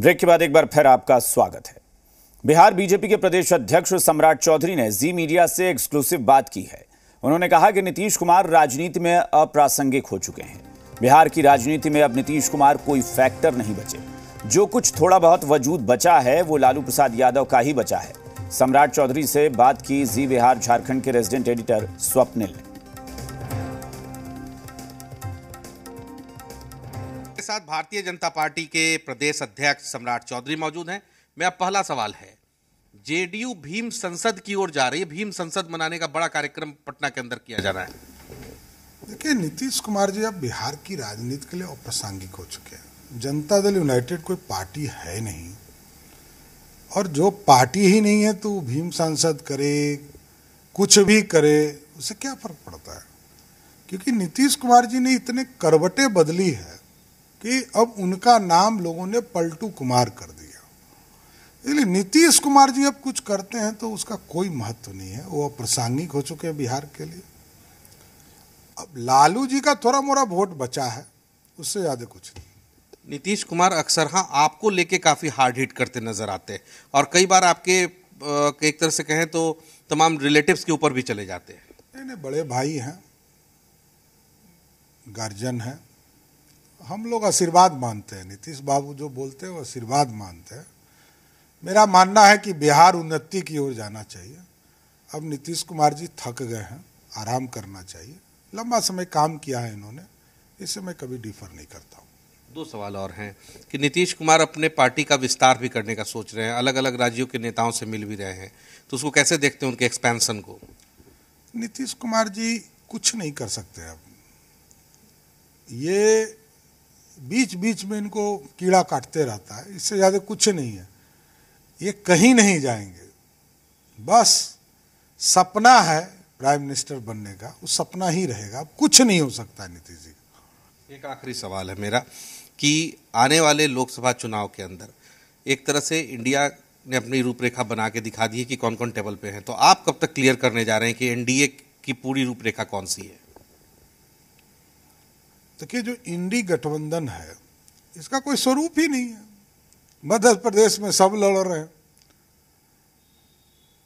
break के बाद एक बार फिर आपका स्वागत है बिहार बीजेपी के प्रदेश अध्यक्ष सम्राट चौधरी ने जी मीडिया से एक्सक्लूसिव बात की है उन्होंने कहा कि नीतीश कुमार राजनीति में अप्रासंगिक हो चुके हैं बिहार की राजनीति में अब नीतीश कुमार कोई फैक्टर नहीं बचे जो कुछ थोड़ा बहुत वजूद बचा है वो लालू प्रसाद यादव का ही बचा है सम्राट चौधरी से बात की जी बिहार झारखंड के रेजिडेंट एडिटर स्वप्निल ने साथ भारतीय जनता पार्टी के प्रदेश अध्यक्ष सम्राट चौधरी मौजूद हैं मेरा पहला सवाल है जेडीयू भीम संसद की ओर जा रही है भीम संसद मनाने का बड़ा कार्यक्रम पटना के अंदर किया जा रहा है देखिए नीतीश कुमार जी अब बिहार की राजनीति के लिए अप्रासंगिक हो चुके हैं जनता दल यूनाइटेड कोई पार्टी है नहीं और जो पार्टी ही नहीं है तो भीम सांसद करे कुछ भी करे उसे क्या फर्क पड़ता है क्योंकि नीतीश कुमार जी ने इतने करवटें बदली है कि अब उनका नाम लोगों ने पलटू कुमार कर दिया इसलिए नीतीश कुमार जी अब कुछ करते हैं तो उसका कोई महत्व नहीं है वो अप्रासंगिक हो चुके हैं बिहार के लिए अब लालू जी का थोड़ा मोरा वोट बचा है उससे ज़्यादा कुछ नहीं नीतीश कुमार अक्सर हाँ आपको लेके काफ़ी हार्ड हिट करते नज़र आते हैं और कई बार आपके एक तरह से कहें तो तमाम रिलेटिव्स के ऊपर भी चले जाते हैं नहीं नहीं बड़े भाई हैं गार्जियन हैं हम लोग आशीर्वाद मानते हैं नीतीश बाबू जो बोलते हैं वो आशीर्वाद मानते हैं मेरा मानना है कि बिहार उन्नति की ओर जाना चाहिए अब नीतीश कुमार जी थक गए हैं आराम करना चाहिए लंबा समय काम किया है इन्होंने इससे मैं कभी डिफर नहीं करता हूँ दो सवाल और हैं कि नीतीश कुमार अपने पार्टी का विस्तार भी करने का सोच रहे हैं अलग अलग राज्यों के नेताओं से मिल भी रहे हैं तो उसको कैसे देखते हैं उनके एक्सपेंशन को नीतीश कुमार जी कुछ नहीं कर सकते अब ये बीच बीच में इनको कीड़ा काटते रहता है इससे ज़्यादा कुछ नहीं है ये कहीं नहीं जाएंगे बस सपना है प्राइम मिनिस्टर बनने का वो सपना ही रहेगा कुछ नहीं हो सकता नीतीश जी का एक आखिरी सवाल है मेरा कि आने वाले लोकसभा चुनाव के अंदर एक तरह से इंडिया ने अपनी रूपरेखा बना के दिखा दी है कि कौन कौन टेबल पे हैं तो आप कब तक क्लियर करने जा रहे हैं कि एनडीए की पूरी रूपरेखा कौन सी है देखिए तो जो इंडी गठबंधन है इसका कोई स्वरूप ही नहीं है मध्य प्रदेश में सब लड़ रहे हैं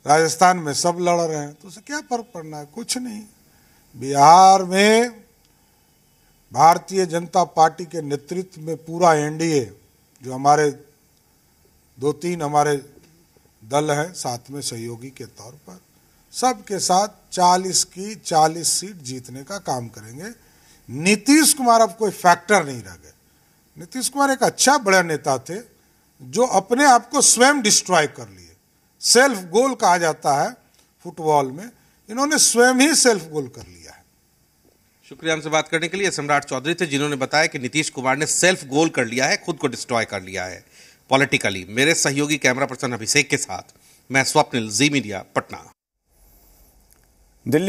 राजस्थान में सब लड़ रहे हैं तो उसे क्या फर्क पड़ना है कुछ नहीं बिहार में भारतीय जनता पार्टी के नेतृत्व में पूरा एनडीए जो हमारे दो तीन हमारे दल हैं साथ में सहयोगी के तौर पर सबके साथ 40 की 40 सीट जीतने का काम करेंगे नीतीश कुमार अब कोई फैक्टर नहीं रह गए नीतीश कुमार एक अच्छा बड़ा नेता थे जो अपने आप को स्वयं डिस्ट्रॉय कर लिए सेल्फ गोल कहा जाता है फुटबॉल में इन्होंने स्वयं ही सेल्फ गोल कर लिया है शुक्रिया हमसे बात करने के लिए सम्राट चौधरी थे जिन्होंने बताया कि नीतीश कुमार ने सेल्फ गोल कर लिया है खुद को डिस्ट्रॉय कर लिया है पॉलिटिकली मेरे सहयोगी कैमरा पर्सन अभिषेक के साथ मैं स्वप्निल जी मीडिया पटना दिल्ली